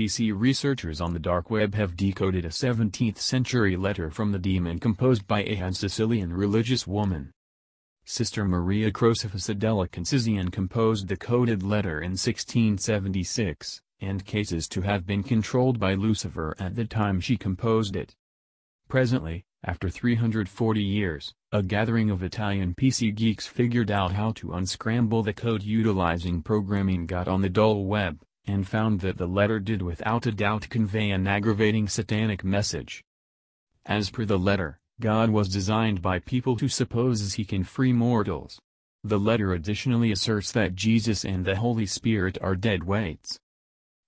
PC researchers on the dark web have decoded a 17th-century letter from the demon composed by a Han Sicilian religious woman. Sister Maria Crocifixa della Concisione composed the coded letter in 1676, and cases to have been controlled by Lucifer at the time she composed it. Presently, after 340 years, a gathering of Italian PC geeks figured out how to unscramble the code utilizing programming got on the dull web and found that the letter did without a doubt convey an aggravating satanic message. As per the letter, God was designed by people who supposes he can free mortals. The letter additionally asserts that Jesus and the Holy Spirit are dead weights.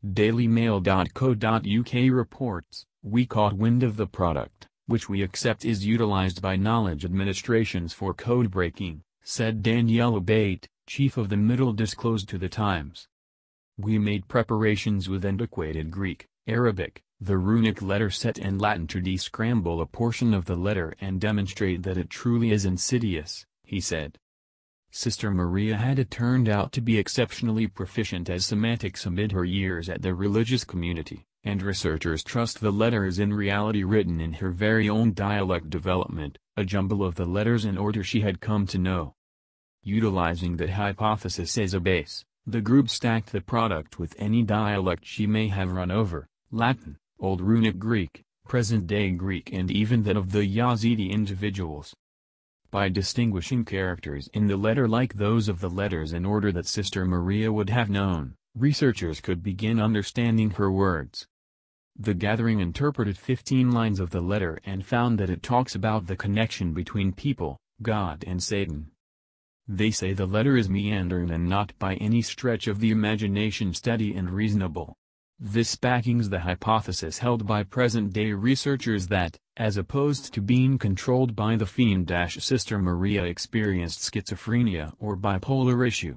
DailyMail.co.uk reports, we caught wind of the product, which we accept is utilized by knowledge administrations for code breaking, said Danielle Bate, chief of the Middle disclosed to the Times. We made preparations with antiquated Greek, Arabic, the runic letter set and Latin to descramble a portion of the letter and demonstrate that it truly is insidious, he said. Sister Maria had it turned out to be exceptionally proficient as semantics amid her years at the religious community, and researchers trust the letter is in reality written in her very own dialect development, a jumble of the letters in order she had come to know. Utilizing that hypothesis as a base, the group stacked the product with any dialect she may have run over, Latin, Old Runic Greek, present-day Greek and even that of the Yazidi individuals. By distinguishing characters in the letter like those of the letters in order that Sister Maria would have known, researchers could begin understanding her words. The gathering interpreted 15 lines of the letter and found that it talks about the connection between people, God and Satan they say the letter is meandering and not by any stretch of the imagination steady and reasonable. This backings the hypothesis held by present-day researchers that, as opposed to being controlled by the fiend-sister Maria experienced schizophrenia or bipolar issue.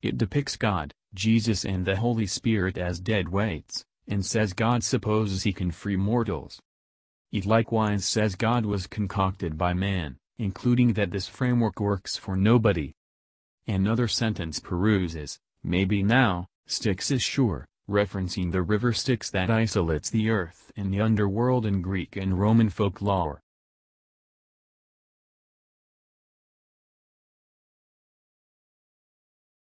It depicts God, Jesus and the Holy Spirit as dead weights, and says God supposes he can free mortals. It likewise says God was concocted by man, including that this framework works for nobody. Another sentence peruses, maybe now, Styx is sure, referencing the river Styx that isolates the earth and the underworld in Greek and Roman folklore.